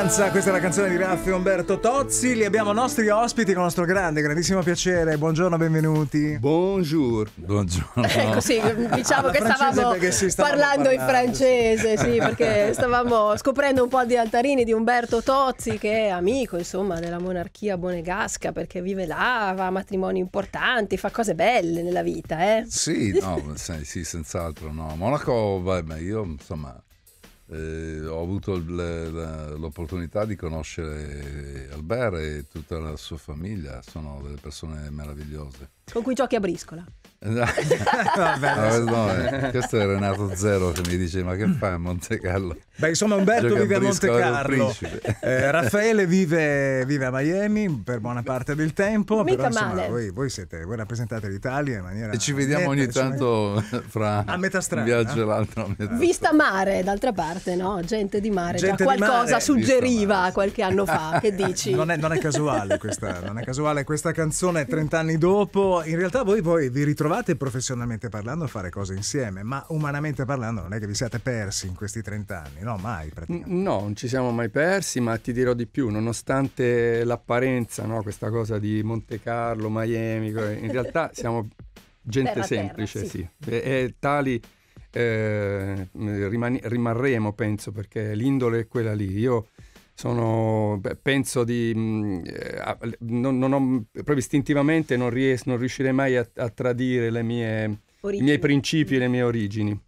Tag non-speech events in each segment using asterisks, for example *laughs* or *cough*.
Danza, questa è la canzone di Raffi Umberto Tozzi. Li abbiamo nostri ospiti con nostro grande, grandissimo piacere. Buongiorno, benvenuti. Buongiorno. Buongiorno. Eh, ecco sì, diciamo ah, che stavamo, parlando, parlando, in francese, sì, *laughs* perché stavamo scoprendo un po' di altarini di Umberto Tozzi, che è amico, insomma, della monarchia bonegasca, perché vive là, fa matrimoni importanti, fa cose belle nella vita, eh? Sì, no, *laughs* sì, senz'altro no. Monaco, vabbè, io insomma eh, ho avuto l- la- l'opportunità di conoscere Albert e tutta la sua famiglia, sono delle persone meravigliose. Con cui giochi a briscola. *laughs* vabbè, ah, no, eh, *laughs* questo è Renato Zero che mi dice ma che fai a Monte Carlo? Beh insomma Umberto vive a Montecarlo, eh, Raffaele vive, vive, a Miami per buona parte del tempo, Mica però insomma male. voi, voi, siete, voi rappresentate l'Italia in maniera... E ci vediamo ogni tanto *laughs* fra a metà strada, viaggio e l'altro. Metà. Vista mare d'altra parte, no? Gente di mare, Gente già qualcosa eh, mare. suggeriva qualche anno fa, che dici? Non è, non è, questa, non è casuale questa canzone 30 anni dopo in realtà voi poi vi ritrovate professionalmente parlando a fare cose insieme, ma umanamente parlando non è che vi siate persi in questi 30 anni, no? Mai praticamente. No, non ci siamo mai persi, ma ti dirò di più, nonostante l'apparenza, no? questa cosa di Monte Carlo, Miami, in realtà *laughs* siamo gente terra, semplice, terra, sì. sì. E, e tali eh, rimane, rimarremo, penso, perché l'indole è quella lì. Io sono, penso di, mm, eh, non, non ho, mm, proprio istintivamente non, ries- non riuscirei mai a, a tradire mie, i miei principi e le mie origini.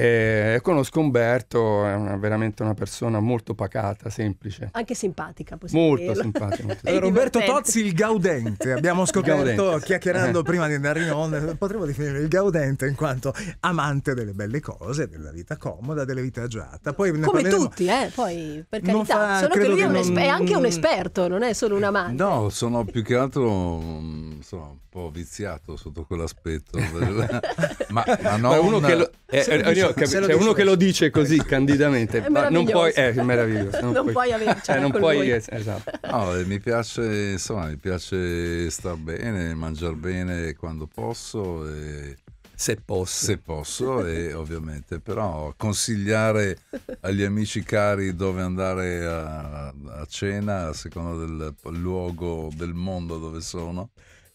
Eh, e conosco Umberto, è una, veramente una persona molto pacata, semplice. Anche simpatica, Molto dirlo. simpatica. Molto *laughs* eh, Roberto Tozzi, il gaudente. Abbiamo *laughs* scoperto, chiacchierando eh. prima di andare in onda, potremmo definire il gaudente in quanto amante delle belle cose, della vita comoda, della vita agiata. Come parleremo... tutti, eh, poi, per carità. Fa, solo che lui che è, non... è, anche un esperto, non è solo un amante. No, sono più che altro mm, insomma, un po' viziato sotto quell'aspetto. *laughs* ma, ma no, ma uno una... che... Lo... È, è, cap- c'è cioè, uno che lo dice così ecco. candidamente, ma non puoi, eh, meraviglioso, non, non puoi, puoi avercela *laughs* cioè, certo eh, non puoi, lui. esatto. No, eh, mi piace, insomma, mi piace star bene, mangiare bene quando posso e se posso, se posso e *laughs* ovviamente, però consigliare agli amici cari dove andare a, a cena a seconda del luogo del mondo dove sono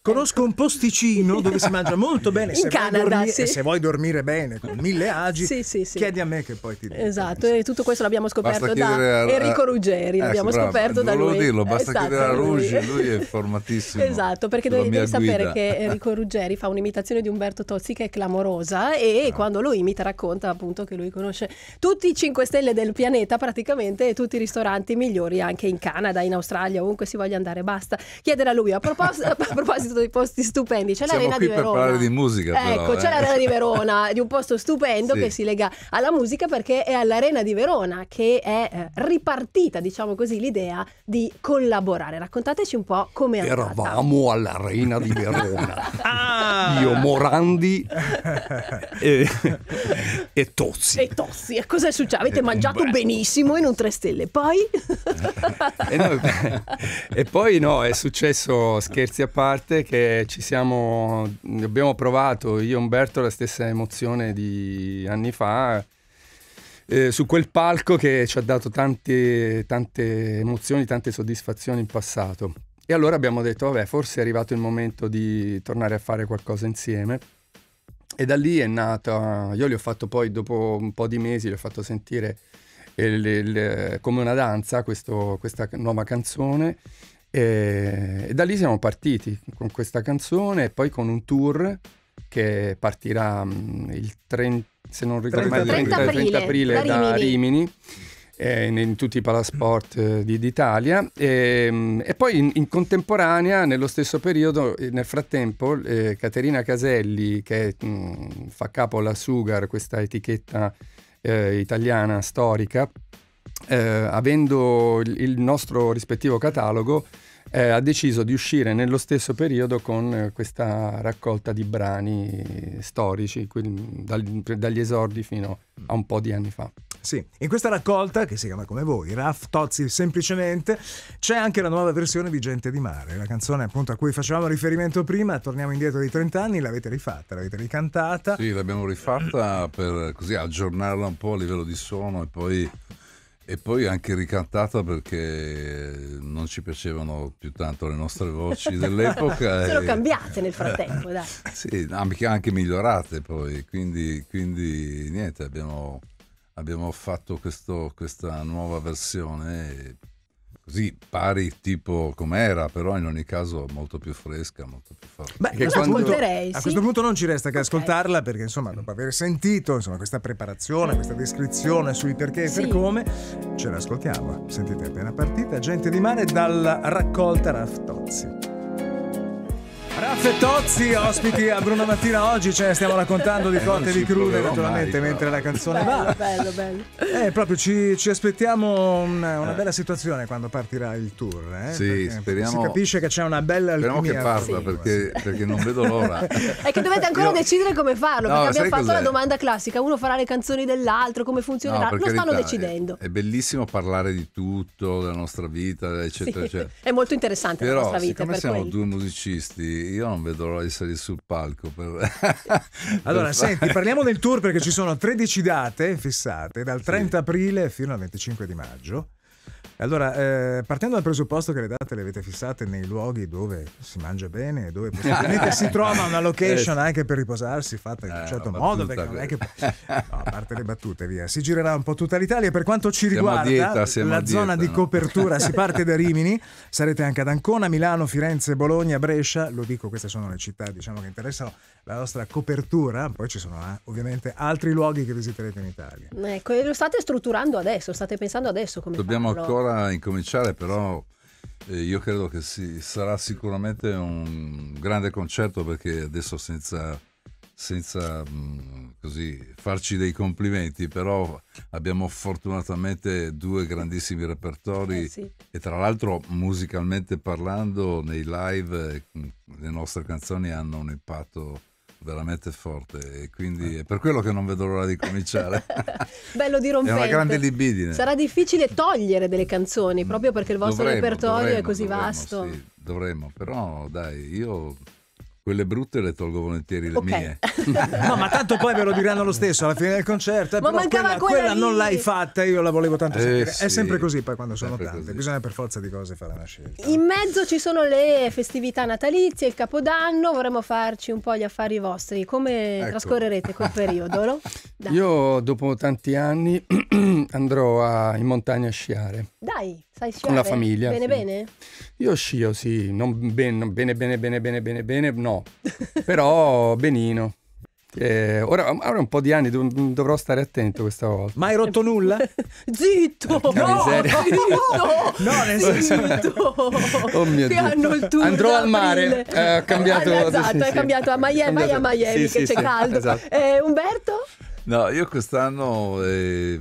Conosco un posticino dove si mangia molto bene. In se Canada, dormi- sì. Se vuoi dormire bene, con mille agi, sì, sì, sì. chiedi a me che poi ti dico. Esatto, e tutto questo l'abbiamo scoperto da a... Enrico Ruggeri. Ecco, l'abbiamo brava, scoperto da lui. Non dirlo, basta esatto, chiedere a Ruggi, lui è *laughs* formatissimo. esatto, perché devi, devi sapere che Enrico Ruggeri fa un'imitazione di Umberto Tozzi che è clamorosa e ah. quando lo imita racconta appunto che lui conosce tutti i 5 stelle del pianeta praticamente e tutti i ristoranti migliori anche in Canada, in Australia, ovunque si voglia andare, basta chiedere a lui. a proposito, *laughs* a proposito parlato dei posti stupendi. C'è l'Arena qui di Verona. per parlare di musica. Però, ecco, eh. c'è l'Arena di *laughs* Verona, di un posto stupendo sì. che si lega alla musica perché è all'Arena di Verona che è eh, ripartita, diciamo così, l'idea di collaborare. Raccontateci un po' come è Eravamo andata. Eravamo all'Arena di Verona. *laughs* ah! Io, Morandi *laughs* e, e Tozzi. E Tozzi. E cosa è successo? Avete eh, mangiato benissimo in un 3 stelle. Poi? e, no, e poi no, è successo, scherzi a parte, che ci siamo, abbiamo provato io e Umberto la stessa emozione di anni fa. Eh, su quel palco che ci ha dato tante, tante emozioni, tante soddisfazioni in passato. E allora abbiamo detto, vabbè, forse è arrivato il momento di tornare a fare qualcosa insieme. E da lì è nata, io li ho fatto poi dopo un po' di mesi, li ho fatto sentire il, il, come una danza questo, questa nuova canzone e, eh, e da lì siamo partiti con questa canzone e poi con un tour che partirà mm, il 30, se non ricordo 30, mai, 30, 30, 30 aprile, da Rimini. Da Rimini eh, in tutti i palasport eh, di, d'Italia e, ehm, e poi in, in, contemporanea nello stesso periodo eh, nel frattempo eh, Caterina Caselli che mh, mm, fa capo alla Sugar questa etichetta italiana storica eh, avendo il nostro rispettivo catalogo, eh, ha deciso di uscire nello stesso periodo con eh, questa raccolta di brani storici, quindi, dal, dagli esordi fino a un po' di anni fa. Sì, in questa raccolta, che si chiama come voi, Raff Tozzi semplicemente, c'è anche la nuova versione di Gente di Mare, la canzone appunto a cui facevamo riferimento prima, torniamo indietro di 30 anni, l'avete rifatta, l'avete ricantata. Sì, l'abbiamo rifatta per così aggiornarla un po' a livello di suono e poi e poi anche ricantata perché non ci piacevano più tanto le nostre voci dell'epoca. *laughs* Sono e... cambiate nel *laughs* frattempo, dai. sì, anche, migliorate poi, quindi, quindi niente, abbiamo, abbiamo fatto questo, questa nuova versione. E così pari tipo com'era, però in ogni caso molto più fresca, molto più forte. Beh, a, quando, punto, sì. a questo punto non ci resta che okay. ascoltarla perché insomma dopo aver sentito insomma, questa preparazione, questa descrizione sui perché e sì. per come, ce l'ascoltiamo. Sentite appena partita, gente di mare dalla raccolta Raftozzi. Raffa Tozzi, ospiti a Bruno Mattina oggi, ce cioè, ne stiamo raccontando di eh, cotte di crude naturalmente mai, mentre la canzone bello, va. Bello, bello. Eh, proprio ci, ci aspettiamo una, una, eh. bella situazione quando partirà il tour. Eh? Sì, speriamo. Si capisce che c'è una bella alchimia. Speriamo che parta sì. perché, perché, non vedo l'ora. *laughs* È che dovete ancora Io... decidere come farlo, no, perché abbiamo fatto cos'è? la domanda classica, uno farà le canzoni dell'altro, come funzionerà, no, lo stanno decidendo. È, è, bellissimo parlare di tutto, della nostra vita, eccetera, sì. eccetera. È molto interessante Però, la nostra vita. Però siamo quelli. due musicisti io non vedo l'ora di salire sul palco. Per... *laughs* allora, per senti, fare... parliamo del tour perché ci sono 13 date fissate dal 30 sì. aprile fino al 25 di maggio. Allora, eh, partendo dal presupposto che le date le avete fissate nei luoghi dove si mangia bene, dove possibilmente *laughs* si trova una location eh, anche per riposarsi, fatta in un eh, certo eh, modo, perché non è che... No, a parte le battute, via. Si girerà un po' tutta l'Italia. Per quanto ci riguarda, dieta, la dieta, zona no? di copertura si parte da *laughs* Rimini, sarete anche ad Ancona, Milano, Firenze, Bologna, Brescia. Lo dico, queste sono le città diciamo, che interessano la nostra copertura. Poi ci sono eh, ovviamente altri luoghi che visiterete in Italia. Ecco, e lo state strutturando adesso, state pensando adesso come Dobbiamo farlo. ancora incominciare, però eh, io credo che si, sarà sicuramente un grande concerto perché adesso senza, senza mh, mm, così, farci dei complimenti, però abbiamo fortunatamente due grandissimi repertori eh sì. e tra l'altro musicalmente parlando nei live mm, le nostre canzoni hanno un impatto veramente forte e quindi eh. è per quello che non vedo l'ora di cominciare. *laughs* Bello di rompere. È una grande libidine. Sarà difficile togliere delle canzoni mm. proprio perché il vostro dovremmo, repertorio dovremmo, è così dovremmo, vasto. Sì, dovremmo, però dai, io quelle brutte le tolgo volentieri le okay. mie. *laughs* no, ma tanto poi ve lo diranno lo stesso alla fine del concerto. Eh, ma mancava quella, quella, quella non l'hai fatta, io la volevo tanto eh, sentire. Sì, È sempre così poi quando sono tante, così. bisogna per forza di cose fare una scelta. In mezzo ci sono le festività natalizie, il Capodanno, vorremmo farci un po' gli affari vostri. Come ecco. trascorrerete quel *laughs* periodo? No? Io dopo tanti anni *clears throat* andrò a, in montagna a sciare. Dai! sciare? Con la famiglia. Bene sì. bene? Io scio, sì. Non ben, non bene bene bene bene bene bene, no. *laughs* Però benino. Eh, ora, avrò un po' di anni, dov dovrò stare attento questa volta. Mai rotto nulla? *laughs* zitto! No, *laughs* zitto! no, nel senso... oh mio Dio. Andrò al mare. Eh, ho cambiato... Ah, esatto, sì, hai sì. cambiato a Miami, a Miami sì, che c'è caldo. Esatto. Eh, Umberto? No, io quest'anno... Eh,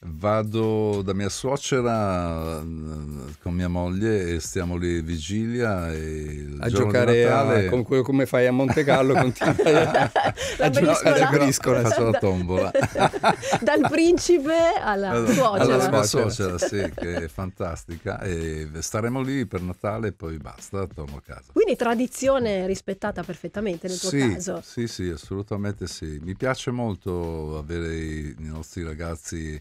Vado da mia suocera mm, con mia moglie e stiamo lì vigilia. a giocare Natale... a, con, come fai a Monte Carlo, *laughs* continui a, a giocare a Faccio la tombola. *laughs* Dal principe alla, alla suocera. Alla mia suocera, sì, che è fantastica. E staremo lì per Natale e poi basta, torno a casa. Quindi tradizione rispettata perfettamente nel tuo caso. Sì, sì, assolutamente sì. Mi piace molto avere i, i nostri ragazzi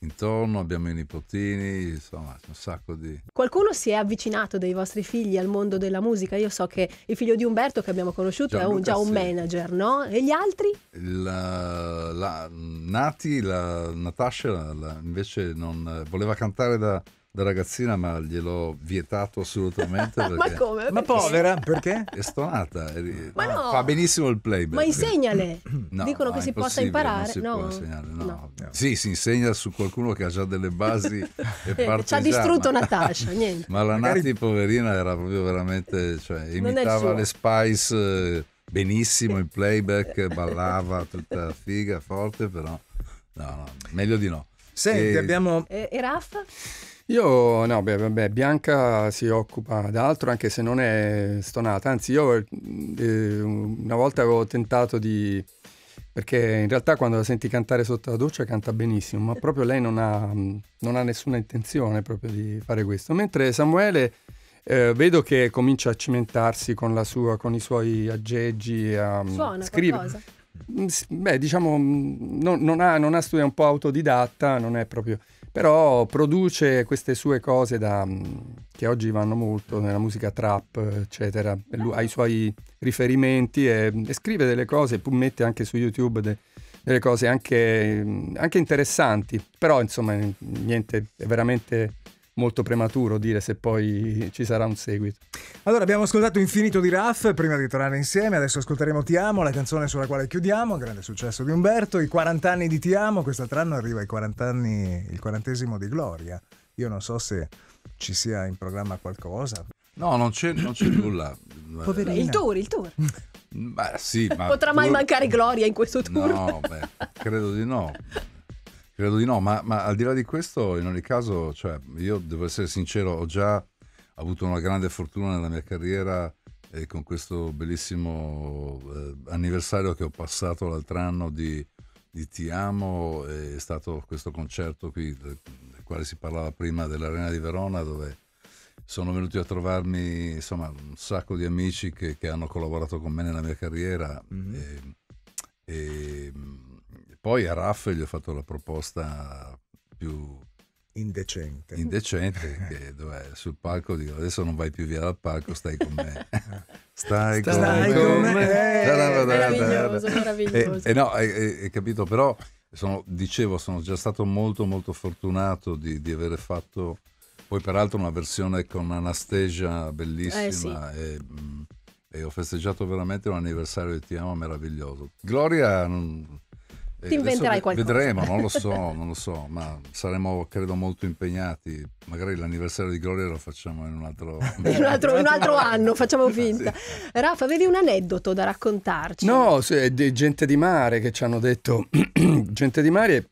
intorno, abbiamo i nipotini, insomma un sacco di... Qualcuno si è avvicinato dei vostri figli al mondo della musica? Io so che il figlio di Umberto che abbiamo conosciuto Gianluca è un, già un sì. manager, no? E gli altri? La, la, Nati, la Natasha la, invece non, voleva cantare da da ragazzina, ma gliel'ho vietato assolutamente. *laughs* Perché... ma come? Ma povera? *laughs* Perché? È stonata. Ma no. Fa benissimo il playback. Ma insegnale. *clears throat* No, Dicono che si possa imparare. Si no. no. Sì, si insegna su qualcuno che ha già delle basi *laughs* e eh, parte. Ci ha distrutto ma... Natasha, niente. Ma la Magari... Nati, poverina, era proprio veramente. Cioè, imitava le Spice eh, benissimo il playback, ballava tutta figa, forte, però. No, no, meglio di no. Senti, e... abbiamo. Eh, e, e Raff? Io no, beh, vabbè, Bianca si occupa d'altro anche se non è stonata, anzi io eh, una volta avevo tentato di... perché in realtà quando la senti cantare sotto la doccia canta benissimo, ma proprio lei non ha, non ha nessuna intenzione proprio di fare questo, mentre Samuele... Eh, vedo che comincia a cimentarsi con, sua, con i suoi aggeggi, a Suona scrivere. Qualcosa. Mm, beh, diciamo, mm, non, non, ha, non ha studiato un po' autodidatta, non è proprio però produce queste sue cose da, mm, che oggi vanno molto nella musica trap, eccetera. Lui ha i suoi riferimenti e, mm, e scrive delle cose, poi mette anche su YouTube de, delle cose anche, mm, anche, interessanti, però insomma niente, è veramente molto prematuro dire se poi ci sarà un seguito. Allora abbiamo ascoltato Infinito di Raff prima di tornare insieme, adesso ascolteremo Ti Amo, la canzone sulla quale chiudiamo, grande successo di Umberto, i 40 anni di Ti Amo, quest'altro anno arriva anni, il quarantesimo di Gloria, io non so se ci sia in programma qualcosa. No, non c'è, non c'è nulla. *clears throat* Poverina. Il tour, il tour. Beh, sì, ma Potrà mai tour... mancare Gloria in questo tour? No, beh, credo di no. Credo di no, ma, ma, al di là di questo, in ogni caso, cioè, io devo essere sincero, ho già avuto una grande fortuna nella mia carriera eh, con questo bellissimo eh, anniversario che ho passato l'altro anno di, di Ti Amo, è stato questo concerto qui del, del quale si parlava prima dell'Arena di Verona dove sono venuti a trovarmi insomma, un sacco di amici che, che, hanno collaborato con me nella mia carriera. Mm-hmm. E, e, poi a Raff gli ho fatto la proposta più indecente. Indecente, che *laughs* dov'è? Sul palco dico adesso non vai più via dal palco, stai con me. *laughs* stai, stai con, con me. me. Meraviglioso, meraviglioso. E, e no, hai capito, però sono, dicevo, sono già stato molto molto fortunato di, di aver fatto poi peraltro una versione con Anastasia bellissima. Eh, sì. e, mm, e ho festeggiato veramente un anniversario di Ti amo meraviglioso. Gloria ti inventerai qualcosa. Vedremo, non lo *laughs* so, non lo so, ma saremo credo molto impegnati. Magari l'anniversario di Gloria lo facciamo in un altro, *laughs* *laughs* in un altro, un altro anno, facciamo finta. Sì. Rafa, avevi un aneddoto da raccontarci? No, sì, di gente di mare che ci hanno detto, *clears throat* gente di mare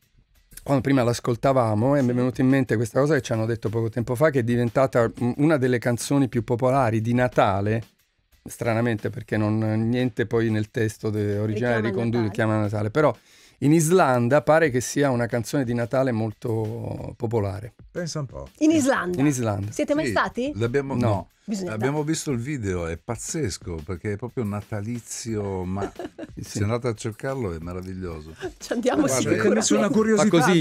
quando prima l'ascoltavamo eh, mi è venuta in mente questa cosa che ci hanno detto poco tempo fa che è diventata una delle canzoni più popolari di Natale stranamente perché non, niente poi nel testo originale riconduce chiama Natale però in Islanda pare che sia una canzone di Natale molto popolare. Pensa un po'. In Islanda? In Islanda. Siete mai stati? L'abbiamo, no. no. Abbiamo visto il video, è pazzesco perché è proprio natalizio, ma *laughs* sì. se andate a cercarlo è meraviglioso. Ci andiamo Guarda, sicuramente. Ho messo una curiosità Fa così,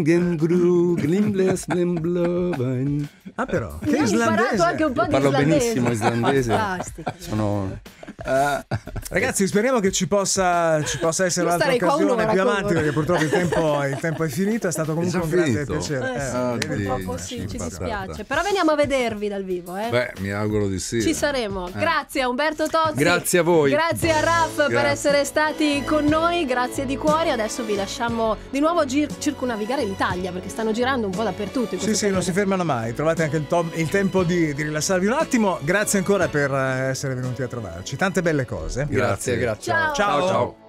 che... Ah però, che ho islandese. imparato anche un po' Io di parlo islandese. benissimo islandese. Fantastico. Sono eh, ragazzi, speriamo che ci possa, ci possa essere un'altra occasione più avanti, perché purtroppo il tempo, il tempo, è finito. È stato comunque un grande piacere. Eh, eh, sì, oh, purtroppo sì, ci dispiace. Però veniamo a vedervi dal vivo. Eh. Beh, mi auguro di sì. Ci saremo. Eh. Grazie a Umberto Tozzi. Grazie a voi. Grazie a Raf grazie. per essere stati con noi. Grazie di cuore. Adesso vi lasciamo di nuovo gir- circunavigare l'Italia, perché stanno girando un po' dappertutto. Sì, sì, periodo. non si fermano mai. Trovate anche il, tom- il tempo di, di rilassarvi un attimo. Grazie ancora per eh, essere venuti a trovarci. Tanto tante belle cose. Grazie, grazie. grazie. ciao. ciao. ciao.